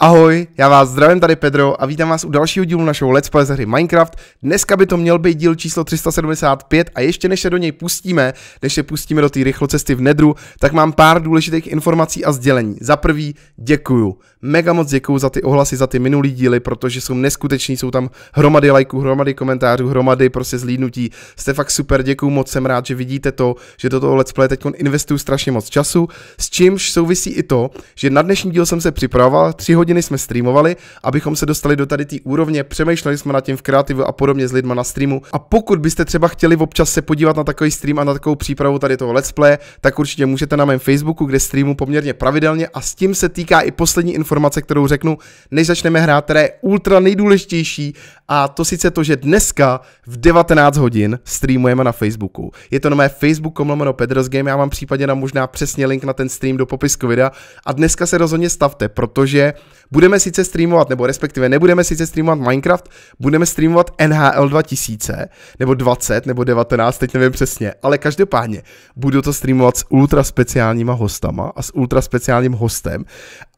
Ahoj, já vás zdravím, tady Pedro a vítám vás u dalšího dílu našeho Let's Play ze hry Minecraft. Dneska by to měl být díl číslo 375 a ještě než se do něj pustíme, než se pustíme do té rychlocesty v Nedru, tak mám pár důležitých informací a sdělení. Za prvý, děkuju mega moc děkuju za ty ohlasy, za ty minulý díly, protože jsou neskuteční, jsou tam hromady lajků, hromady komentářů, hromady prostě zlídnutí. Jste fakt super, děkuju moc, jsem rád, že vidíte to, že do toho let's play teď investuju strašně moc času, s čímž souvisí i to, že na dnešní díl jsem se připravoval, tři hodiny jsme streamovali, abychom se dostali do tady té úrovně, přemýšleli jsme nad tím v kreativu a podobně s lidma na streamu. A pokud byste třeba chtěli občas se podívat na takový stream a na takovou přípravu tady toho let's play, tak určitě můžete na mém Facebooku, kde streamu poměrně pravidelně a s tím se týká i poslední informace informace, kterou řeknu, než začneme hrát, která je ultra nejdůležitější a to sice to, že dneska v 19 hodin streamujeme na Facebooku. Je to na mé facebook.com lomeno Game, já vám případně na možná přesně link na ten stream do popisku videa a dneska se rozhodně stavte, protože budeme sice streamovat, nebo respektive nebudeme sice streamovat Minecraft, budeme streamovat NHL 2000, nebo 20, nebo 19, teď nevím přesně, ale každopádně budu to streamovat s ultra speciálníma hostama a s ultra speciálním hostem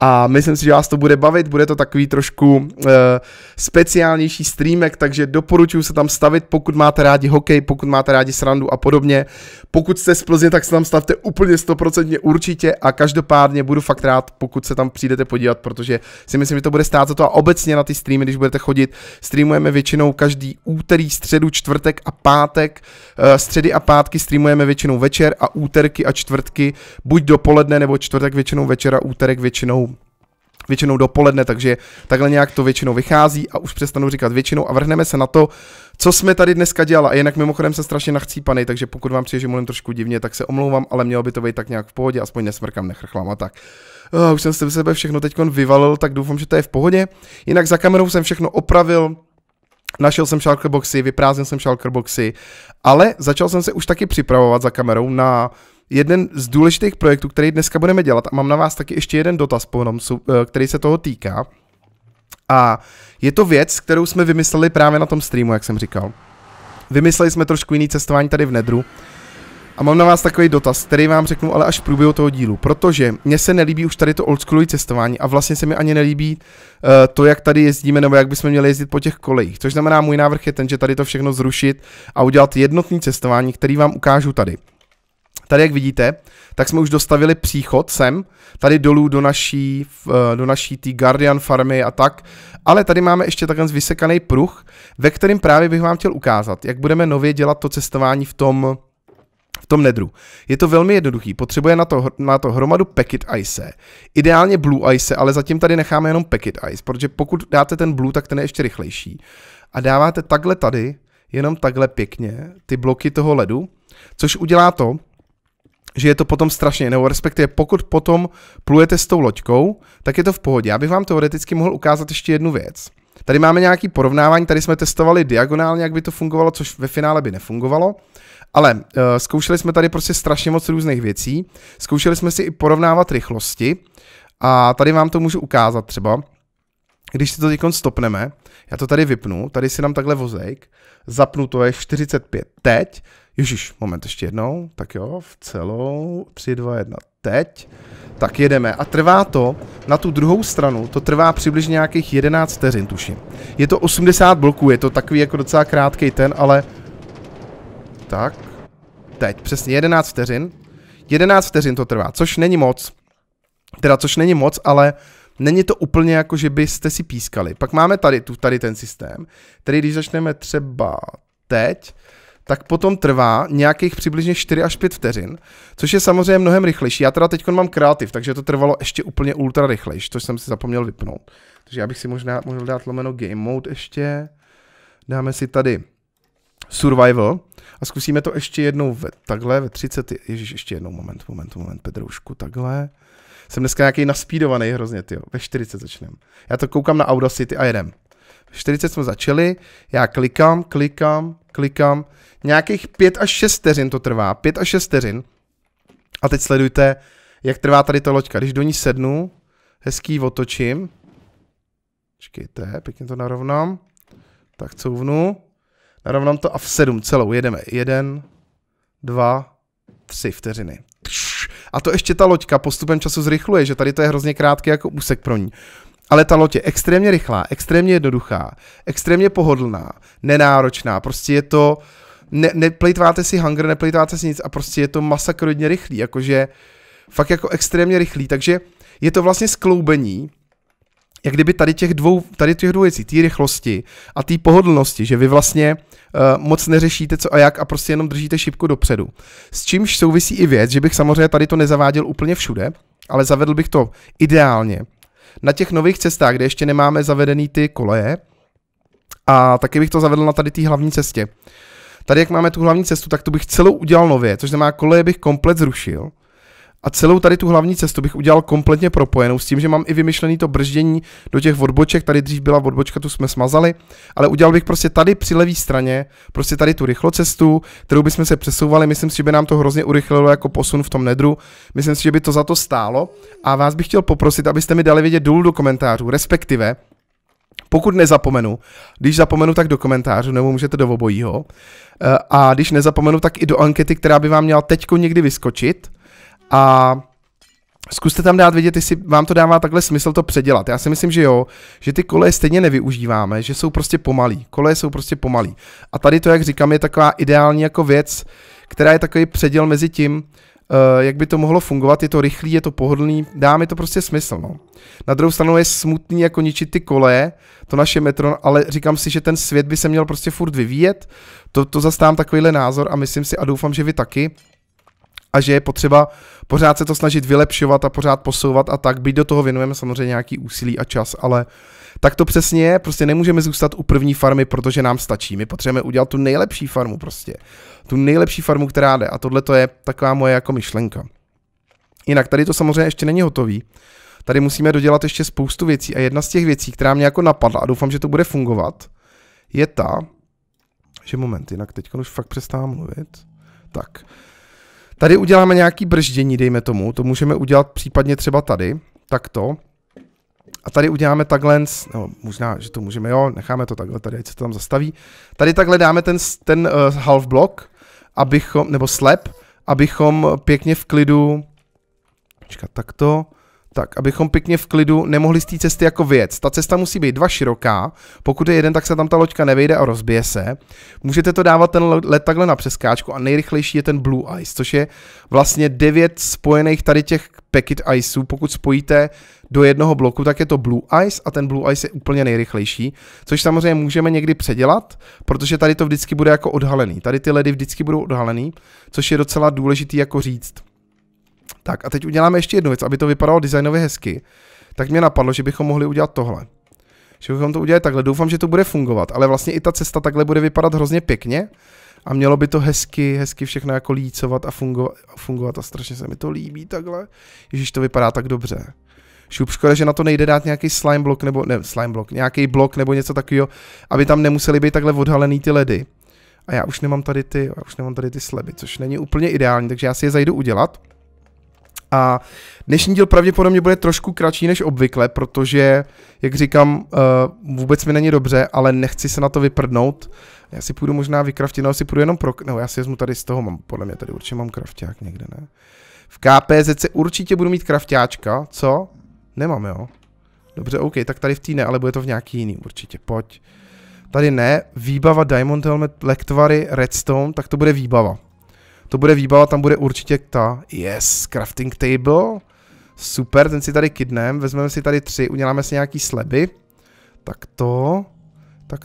a myslím si, že vás to bude bavit, bude to takový trošku uh, speciálnější streamek, takže doporučuji se tam stavit, pokud máte rádi hokej, pokud máte rádi srandu a podobně. Pokud jste z Plzně, tak se tam stavte úplně stoprocentně určitě a každopádně budu fakt rád, pokud se tam přijdete podívat, protože si myslím, že to bude stát za to a obecně na ty streamy, když budete chodit, streamujeme většinou každý úterý, středu, čtvrtek a pátek. Uh, středy a pátky streamujeme většinou večer a úterky a čtvrtky buď dopoledne nebo čtvrtek většinou večera, úterek většinou většinou dopoledne, takže takhle nějak to většinou vychází a už přestanu říkat většinou a vrhneme se na to, co jsme tady dneska dělali. A jinak mimochodem se strašně nachcípaný, takže pokud vám přijde, že mluvím trošku divně, tak se omlouvám, ale mělo by to být tak nějak v pohodě, aspoň nesmrkám, nechrchlám a tak. Uh, už jsem se sebe všechno teď vyvalil, tak doufám, že to je v pohodě. Jinak za kamerou jsem všechno opravil, Našel jsem shulkerboxy, vyprázdnil jsem shulkerboxy, ale začal jsem se už taky připravovat za kamerou na jeden z důležitých projektů, který dneska budeme dělat a mám na vás taky ještě jeden dotaz, potom, eh, který se toho týká. A je to věc, kterou jsme vymysleli právě na tom streamu, jak jsem říkal. Vymysleli jsme trošku jiný cestování tady v Nedru. A mám na vás takový dotaz, který vám řeknu ale až v průběhu toho dílu, protože mně se nelíbí už tady to oldschoolový cestování a vlastně se mi ani nelíbí uh, to, jak tady jezdíme nebo jak bychom měli jezdit po těch kolejích. Což znamená, můj návrh je ten, že tady to všechno zrušit a udělat jednotný cestování, který vám ukážu tady. Tady, jak vidíte, tak jsme už dostavili příchod sem, tady dolů do naší, eh, do naší tý Guardian farmy a tak, ale tady máme ještě takhle vysekaný pruh, ve kterým právě bych vám chtěl ukázat, jak budeme nově dělat to cestování v tom, v tom nedru. Je to velmi jednoduchý, potřebuje na to, na to hromadu packet ice, ideálně blue ice, ale zatím tady necháme jenom packet ice, protože pokud dáte ten blue, tak ten je ještě rychlejší. A dáváte takhle tady, jenom takhle pěkně, ty bloky toho ledu, což udělá to, že je to potom strašně, nebo respektive pokud potom plujete s tou loďkou, tak je to v pohodě. Já bych vám teoreticky mohl ukázat ještě jednu věc. Tady máme nějaký porovnávání, tady jsme testovali diagonálně, jak by to fungovalo, což ve finále by nefungovalo, ale uh, zkoušeli jsme tady prostě strašně moc různých věcí, zkoušeli jsme si i porovnávat rychlosti a tady vám to můžu ukázat třeba, když si to teď stopneme, já to tady vypnu, tady si nám takhle vozejk, zapnu to je 45 teď, Ježíš, moment, ještě jednou. Tak jo, v celou. 3, 2, 1. Teď. Tak jedeme. A trvá to na tu druhou stranu, to trvá přibližně nějakých 11 vteřin, tuším. Je to 80 bloků, je to takový jako docela krátký ten, ale... Tak. Teď, přesně 11 vteřin. 11 vteřin to trvá, což není moc. Teda, což není moc, ale není to úplně jako, že byste si pískali. Pak máme tady, tu, tady ten systém, který když začneme třeba teď, tak potom trvá nějakých přibližně 4 až 5 vteřin, což je samozřejmě mnohem rychlejší. Já teda teď mám kreativ, takže to trvalo ještě úplně ultra rychlejší, což jsem si zapomněl vypnout. Takže já bych si možná mohl dát lomeno game mode ještě. Dáme si tady survival a zkusíme to ještě jednou ve, takhle, ve 30, ježíš, ještě jednou, moment, moment, moment, Pedroušku, takhle. Jsem dneska nějaký naspídovaný hrozně, ty ve 40 začnem. Já to koukám na Audacity a jedem. 40 jsme začali, já klikám, klikám, klikám, nějakých 5 až 6 vteřin to trvá, 5 až 6 vteřin. A teď sledujte, jak trvá tady ta loďka. Když do ní sednu, hezký otočím. Počkejte, pěkně to narovnám. Tak couvnu. Narovnám to a v 7 celou jedeme. 1, 2, 3 vteřiny. A to ještě ta loďka postupem času zrychluje, že tady to je hrozně krátký jako úsek pro ní. Ale ta loď je extrémně rychlá, extrémně jednoduchá, extrémně pohodlná, nenáročná. Prostě je to, ne, neplejtváte si hunger, neplejtváte si nic a prostě je to masakrodně rychlý, jakože fakt jako extrémně rychlý, takže je to vlastně skloubení jak kdyby tady těch dvou, tady těch dvou věcí, té rychlosti a té pohodlnosti, že vy vlastně uh, moc neřešíte co a jak a prostě jenom držíte šipku dopředu. S čímž souvisí i věc, že bych samozřejmě tady to nezaváděl úplně všude, ale zavedl bych to ideálně na těch nových cestách, kde ještě nemáme zavedený ty koleje, a taky bych to zavedl na tady té hlavní cestě. Tady, jak máme tu hlavní cestu, tak tu bych celou udělal nově, což znamená, koleje bych komplet zrušil a celou tady tu hlavní cestu bych udělal kompletně propojenou s tím, že mám i vymyšlený to brždění do těch odboček. Tady dřív byla odbočka, tu jsme smazali, ale udělal bych prostě tady při levé straně, prostě tady tu rychlocestu, kterou bychom se přesouvali. Myslím si, že by nám to hrozně urychlilo jako posun v tom nedru. Myslím si, že by to za to stálo. A vás bych chtěl poprosit, abyste mi dali vědět dolů do komentářů, respektive pokud nezapomenu, když zapomenu, tak do komentářů, nebo můžete do obojího. Eh, a když nezapomenu, tak i do ankety, která by vám měla teďko někdy vyskočit a zkuste tam dát vědět, jestli vám to dává takhle smysl to předělat. Já si myslím, že jo, že ty koleje stejně nevyužíváme, že jsou prostě pomalí. Koleje jsou prostě pomalí. A tady to, jak říkám, je taková ideální jako věc, která je takový předěl mezi tím, Uh, jak by to mohlo fungovat, je to rychlý, je to pohodlný, dá mi to prostě smysl. No. Na druhou stranu je smutný jako ničit ty kole, to naše metro, ale říkám si, že ten svět by se měl prostě furt vyvíjet, to, to zastávám takovýhle názor a myslím si a doufám, že vy taky, a že je potřeba pořád se to snažit vylepšovat a pořád posouvat a tak, byť do toho věnujeme samozřejmě nějaký úsilí a čas, ale tak to přesně je, prostě nemůžeme zůstat u první farmy, protože nám stačí. My potřebujeme udělat tu nejlepší farmu prostě. Tu nejlepší farmu, která jde. A tohle to je taková moje jako myšlenka. Jinak tady to samozřejmě ještě není hotový. Tady musíme dodělat ještě spoustu věcí a jedna z těch věcí, která mě jako napadla a doufám, že to bude fungovat, je ta, že moment, jinak teď už fakt přestávám mluvit. Tak, Tady uděláme nějaký brždění, dejme tomu, to můžeme udělat případně třeba tady, takto. A tady uděláme takhle, no možná, že to můžeme, jo, necháme to takhle tady, ať se to tam zastaví. Tady takhle dáme ten, ten uh, half block, abychom, nebo slep, abychom pěkně v klidu, počkat, takto, tak abychom pěkně v klidu nemohli z té cesty jako věc. Ta cesta musí být dva široká, pokud je jeden, tak se tam ta loďka nevejde a rozbije se. Můžete to dávat ten let takhle na přeskáčku a nejrychlejší je ten Blue Ice, což je vlastně devět spojených tady těch Packet Iceů. Pokud spojíte do jednoho bloku, tak je to Blue Ice a ten Blue Ice je úplně nejrychlejší, což samozřejmě můžeme někdy předělat, protože tady to vždycky bude jako odhalený. Tady ty ledy vždycky budou odhalený, což je docela důležitý jako říct. Tak a teď uděláme ještě jednu věc, aby to vypadalo designově hezky. Tak mě napadlo, že bychom mohli udělat tohle. Že bychom to udělali takhle, doufám, že to bude fungovat, ale vlastně i ta cesta takhle bude vypadat hrozně pěkně a mělo by to hezky, hezky všechno jako lícovat a fungovat, a fungovat a strašně se mi to líbí takhle. Ježíš, to vypadá tak dobře. Šup, škoda, že na to nejde dát nějaký slime blok nebo ne, slime blok, nějaký blok nebo něco takového, aby tam nemuseli být takhle odhalený ty ledy. A já už nemám tady ty, já už nemám tady ty sleby, což není úplně ideální, takže já si je zajdu udělat. A dnešní díl pravděpodobně bude trošku kratší než obvykle, protože, jak říkám, eh, vůbec mi není dobře, ale nechci se na to vyprdnout. Já si půjdu možná vykraftit, nebo si půjdu jenom pro... No, já si vezmu tady z toho, mám, podle mě tady určitě mám krafták někde, ne? V se určitě budu mít kraftáčka, co? Nemám, jo? Dobře, OK, tak tady v té ale bude to v nějaký jiný, určitě, pojď. Tady ne, výbava Diamond Helmet, lektvary, redstone, tak to bude výbava to bude výbava, tam bude určitě ta, yes, crafting table, super, ten si tady kidnem, vezmeme si tady tři, uděláme si nějaký sleby, to, tak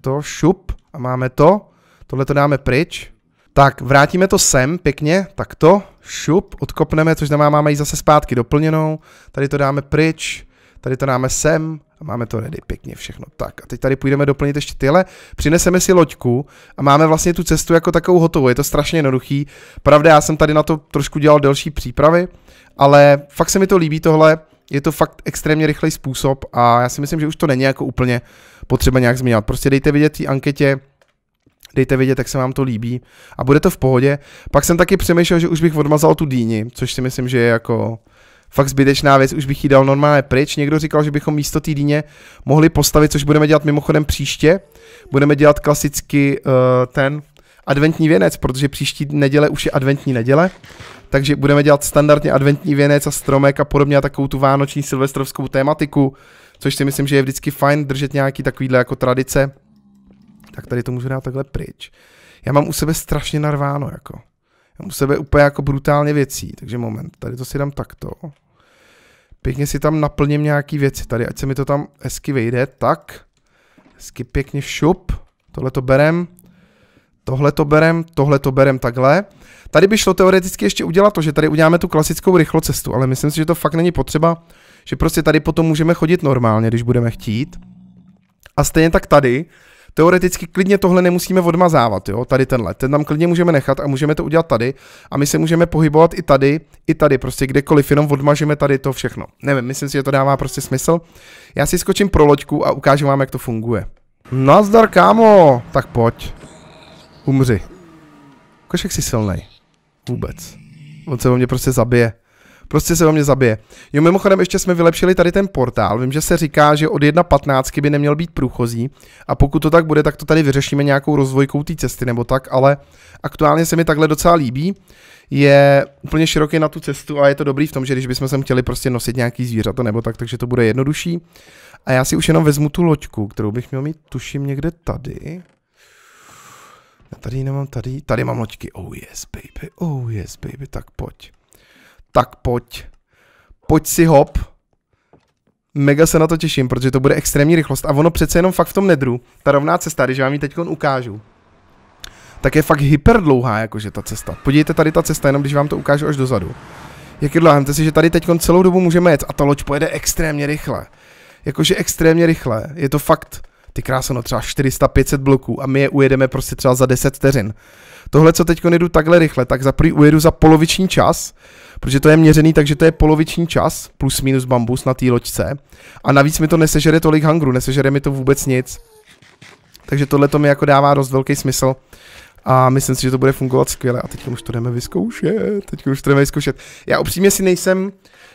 to. šup a máme to, tohle to dáme pryč, tak vrátíme to sem pěkně, to. šup, odkopneme, což znamená máme ji zase zpátky doplněnou, tady to dáme pryč, tady to dáme sem, a máme to ready, pěkně všechno. Tak a teď tady půjdeme doplnit ještě tyhle. Přineseme si loďku a máme vlastně tu cestu jako takovou hotovou. Je to strašně jednoduchý. Pravda, já jsem tady na to trošku dělal delší přípravy, ale fakt se mi to líbí tohle. Je to fakt extrémně rychlej způsob a já si myslím, že už to není jako úplně potřeba nějak změnit. Prostě dejte vidět té anketě, dejte vidět, jak se vám to líbí a bude to v pohodě. Pak jsem taky přemýšlel, že už bych odmazal tu dýni, což si myslím, že je jako fakt zbytečná věc, už bych ji dal normálně pryč. Někdo říkal, že bychom místo týdně mohli postavit, což budeme dělat mimochodem příště. Budeme dělat klasicky uh, ten adventní věnec, protože příští neděle už je adventní neděle, takže budeme dělat standardně adventní věnec a stromek a podobně a takovou tu vánoční silvestrovskou tématiku, což si myslím, že je vždycky fajn držet nějaký takovýhle jako tradice. Tak tady to můžu dát takhle pryč. Já mám u sebe strašně narváno, jako u sebe úplně jako brutálně věcí, takže moment, tady to si dám takto. Pěkně si tam naplním nějaký věci tady, ať se mi to tam hezky vejde, tak. Hezky pěkně šup, tohle to berem, tohle to berem, tohle to berem takhle. Tady by šlo teoreticky ještě udělat to, že tady uděláme tu klasickou rychlocestu, ale myslím si, že to fakt není potřeba, že prostě tady potom můžeme chodit normálně, když budeme chtít. A stejně tak tady, teoreticky klidně tohle nemusíme odmazávat, jo, tady tenhle. Ten tam klidně můžeme nechat a můžeme to udělat tady a my se můžeme pohybovat i tady, i tady, prostě kdekoliv, jenom odmažeme tady to všechno. Nevím, myslím si, že to dává prostě smysl. Já si skočím pro loďku a ukážu vám, jak to funguje. Nazdar, kámo! Tak pojď. Umři. Košek si silnej. Vůbec. On se o mě prostě zabije. Prostě se o mě zabije. Jo, mimochodem ještě jsme vylepšili tady ten portál. Vím, že se říká, že od 1.15 by neměl být průchozí a pokud to tak bude, tak to tady vyřešíme nějakou rozvojkou té cesty nebo tak, ale aktuálně se mi takhle docela líbí. Je úplně široký na tu cestu a je to dobrý v tom, že když bychom sem chtěli prostě nosit nějaký zvířata nebo tak, takže to bude jednodušší. A já si už jenom vezmu tu loďku, kterou bych měl mít, tuším, někde tady. Já tady nemám, tady, tady mám loďky. Oh yes, baby, oh yes, baby, tak pojď tak pojď. Pojď si hop. Mega se na to těším, protože to bude extrémní rychlost. A ono přece jenom fakt v tom nedru, ta rovná cesta, když vám ji teď ukážu, tak je fakt hyper dlouhá, jakože ta cesta. Podívejte tady ta cesta, jenom když vám to ukážu až dozadu. Jak je dlouhá, si, že tady teď celou dobu můžeme jet a ta loď pojede extrémně rychle. Jakože extrémně rychle. Je to fakt, ty krásno, třeba 400-500 bloků a my je ujedeme prostě třeba za 10 vteřin. Tohle, co teď jedu takhle rychle, tak za prvý ujedu za poloviční čas, protože to je měřený takže to je poloviční čas plus minus bambus na té loďce. A navíc mi to nesežere tolik hangru, nesežere mi to vůbec nic. Takže tohle to mi jako dává dost velký smysl. A myslím si, že to bude fungovat skvěle. A teď už to jdeme vyzkoušet. Teď už to jdeme vyzkoušet. Já upřímně si nejsem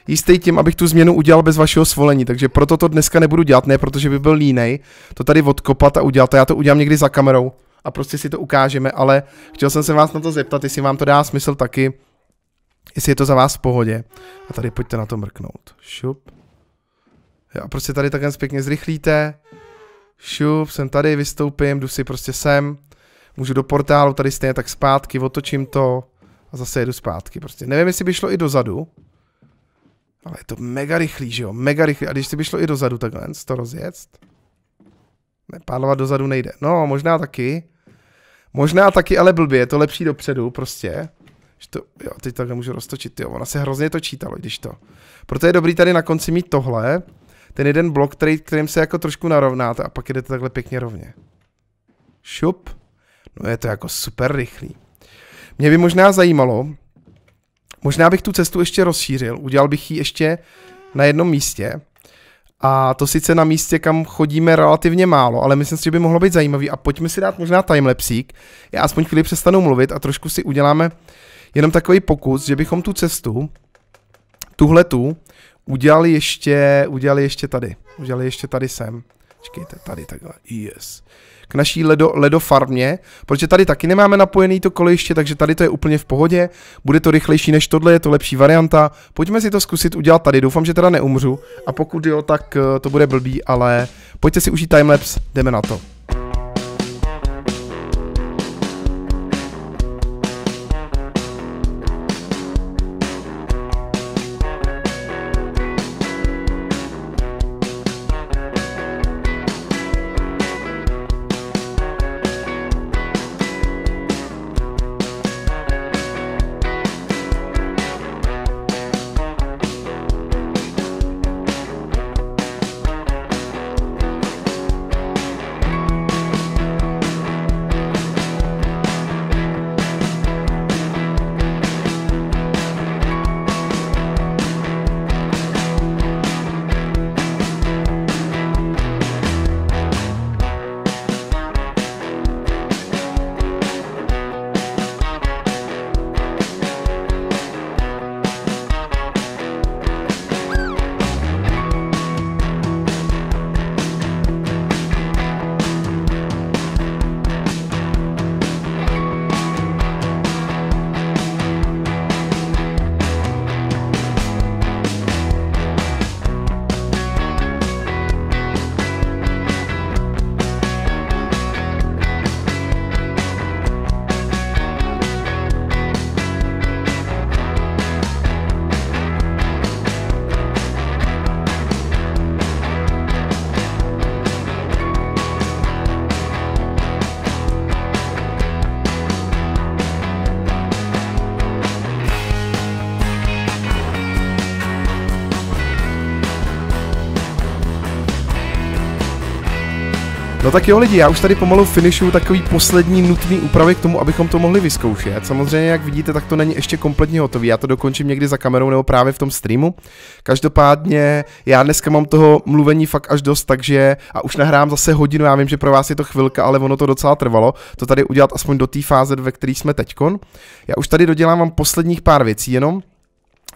jistý tím, abych tu změnu udělal bez vašeho svolení, takže proto to dneska nebudu dělat, ne protože by byl línej, to tady odkopat a udělat, a já to udělám někdy za kamerou a prostě si to ukážeme, ale chtěl jsem se vás na to zeptat, jestli vám to dá smysl taky, jestli je to za vás v pohodě. A tady pojďte na to mrknout. Šup. Jo, a prostě tady takhle pěkně zrychlíte. Šup, jsem tady, vystoupím, jdu si prostě sem. Můžu do portálu, tady stejně tak zpátky, otočím to a zase jedu zpátky. Prostě nevím, jestli by šlo i dozadu. Ale je to mega rychlý, že jo? Mega rychlý. A když si by šlo i dozadu takhle, to rozjet. Ne, pádlovat dozadu nejde. No, možná taky. Možná taky, ale blbě. Je to lepší dopředu prostě. Že to, jo, teď to můžu roztočit, jo, ona se hrozně to čítalo, když to. Proto je dobrý tady na konci mít tohle, ten jeden blok, který, kterým se jako trošku narovnáte a pak jdete takhle pěkně rovně. Šup. No je to jako super rychlý. Mě by možná zajímalo, možná bych tu cestu ještě rozšířil, udělal bych ji ještě na jednom místě, a to sice na místě, kam chodíme relativně málo, ale myslím si, že by mohlo být zajímavý. A pojďme si dát možná timelapsík. Já aspoň chvíli přestanu mluvit a trošku si uděláme jenom takový pokus, že bychom tu cestu, tuhle tu, udělali ještě, udělali ještě tady. Udělali ještě tady sem. Počkejte, tady takhle, yes. K naší ledo, ledofarmě, protože tady taky nemáme napojený to kolejiště, takže tady to je úplně v pohodě. Bude to rychlejší než tohle, je to lepší varianta. Pojďme si to zkusit udělat tady, doufám, že teda neumřu. A pokud jo, tak eh, to bude blbý, ale pojďte si užít timelapse, jdeme na to. No tak jo lidi, já už tady pomalu finišuju takový poslední nutný úpravy k tomu, abychom to mohli vyzkoušet. Samozřejmě, jak vidíte, tak to není ještě kompletně hotový. Já to dokončím někdy za kamerou nebo právě v tom streamu. Každopádně já dneska mám toho mluvení fakt až dost, takže a už nahrám zase hodinu, já vím, že pro vás je to chvilka, ale ono to docela trvalo. To tady udělat aspoň do té fáze, ve které jsme teďkon. Já už tady dodělám vám posledních pár věcí jenom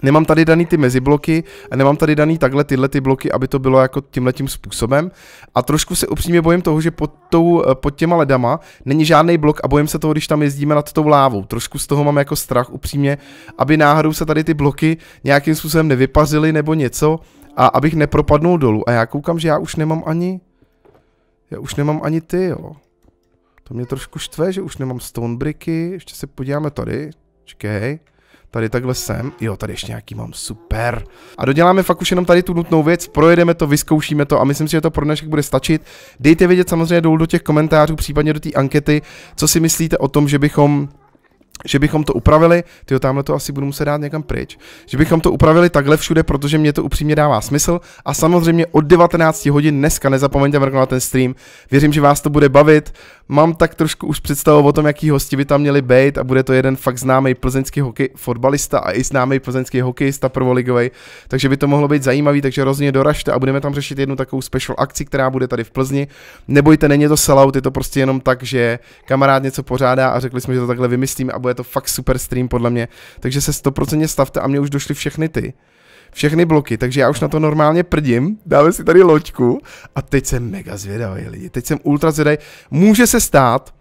nemám tady daný ty mezibloky a nemám tady daný takhle tyhle ty bloky, aby to bylo jako tímhletím způsobem. A trošku se upřímně bojím toho, že pod, tou, pod těma ledama není žádný blok a bojím se toho, když tam jezdíme nad tou lávou. Trošku z toho mám jako strach upřímně, aby náhodou se tady ty bloky nějakým způsobem nevypařily nebo něco a abych nepropadnul dolů. A já koukám, že já už nemám ani... Já už nemám ani ty, jo. To mě trošku štve, že už nemám stone bricky. Ještě se podíváme tady. Čekej. Tady takhle jsem. Jo, tady ještě nějaký mám. Super. A doděláme fakt už jenom tady tu nutnou věc. Projedeme to, vyzkoušíme to a myslím si, že to pro dnešek bude stačit. Dejte vědět samozřejmě dolů do těch komentářů, případně do té ankety, co si myslíte o tom, že bychom že bychom to upravili, ty tamhle to asi budu muset dát někam pryč, že bychom to upravili takhle všude, protože mě to upřímně dává smysl a samozřejmě od 19 hodin dneska nezapomeňte mrknout na ten stream, věřím, že vás to bude bavit, mám tak trošku už představu o tom, jaký hosti by tam měli být a bude to jeden fakt známý plzeňský hokej, fotbalista a i známý plzeňský hokejista prvoligovej, takže by to mohlo být zajímavý, takže rozhodně doražte a budeme tam řešit jednu takovou special akci, která bude tady v Plzni. Nebojte, není to sellout, je to prostě jenom tak, že kamarád něco pořádá a řekli jsme, že to takhle vymyslíme a bude to fakt super stream podle mě, takže se 100% stavte a mě už došly všechny ty všechny bloky, takže já už na to normálně prdím, dáme si tady loďku a teď jsem mega zvědavý lidi, teď jsem ultra zvědavý. Může se stát,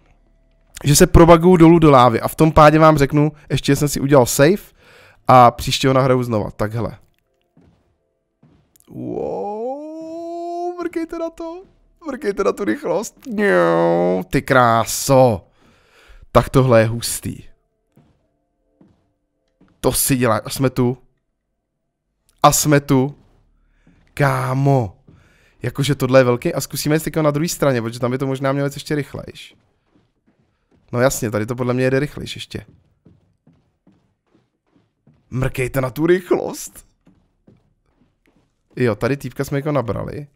že se probaguju dolů do lávy a v tom pádě vám řeknu, ještě jsem si udělal safe a příště ho nahraju znova, takhle. Wow, vrkejte na to, vrkejte na tu rychlost, ty kráso. Tak tohle je hustý. To si dělá, jsme tu, a jsme tu. Kámo. Jakože tohle je velký a zkusíme jít na druhé straně, protože tam by to možná mělo ještě rychlejš. No jasně, tady to podle mě jede rychlejš ještě. Mrkejte na tu rychlost. Jo, tady týpka jsme jako nabrali.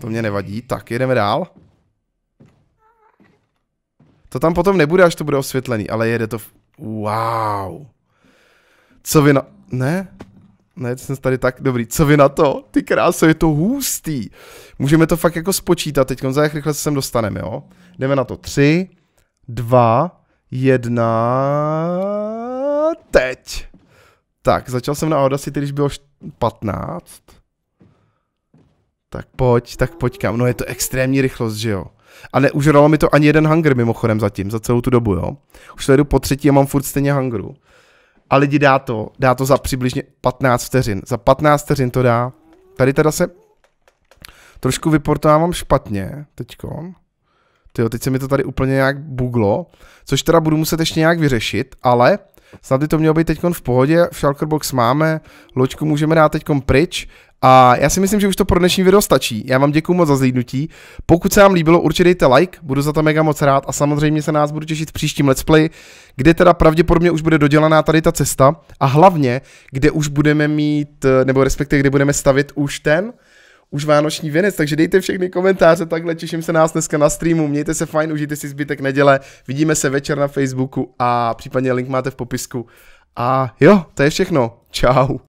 To mě nevadí. Tak, jedeme dál. To tam potom nebude, až to bude osvětlený, ale jede to... V... Wow. Co vy na... Ne? Ne, jsem tady tak dobrý. Co vy na to? Ty kráso, je to hustý. Můžeme to fakt jako spočítat. Teď za jak rychle se sem dostaneme, jo? Jdeme na to. Tři, dva, jedna... Teď. Tak, začal jsem na Audacity, když bylo 15. Tak pojď, tak pojď kam. No je to extrémní rychlost, že jo? A neužralo mi to ani jeden hunger mimochodem zatím, za celou tu dobu, jo? Už to jedu po třetí a mám furt stejně hungru a lidi dá to, dá to za přibližně 15 vteřin. Za 15 vteřin to dá. Tady teda se trošku vyportovávám špatně teďko. Tyjo, teď se mi to tady úplně nějak buglo, což teda budu muset ještě nějak vyřešit, ale snad by to mělo být teď v pohodě, v Shulkerbox máme, loďku můžeme dát teď pryč, a já si myslím, že už to pro dnešní video stačí. Já vám děkuji moc za zhlídnutí. Pokud se vám líbilo, určitě dejte like, budu za to mega moc rád a samozřejmě se nás budu těšit v příštím let's play, kde teda pravděpodobně už bude dodělaná tady ta cesta a hlavně, kde už budeme mít, nebo respektive kde budeme stavit už ten, už vánoční věnec, takže dejte všechny komentáře takhle, těším se nás dneska na streamu, mějte se fajn, užijte si zbytek neděle, vidíme se večer na Facebooku a případně link máte v popisku. A jo, to je všechno, čau.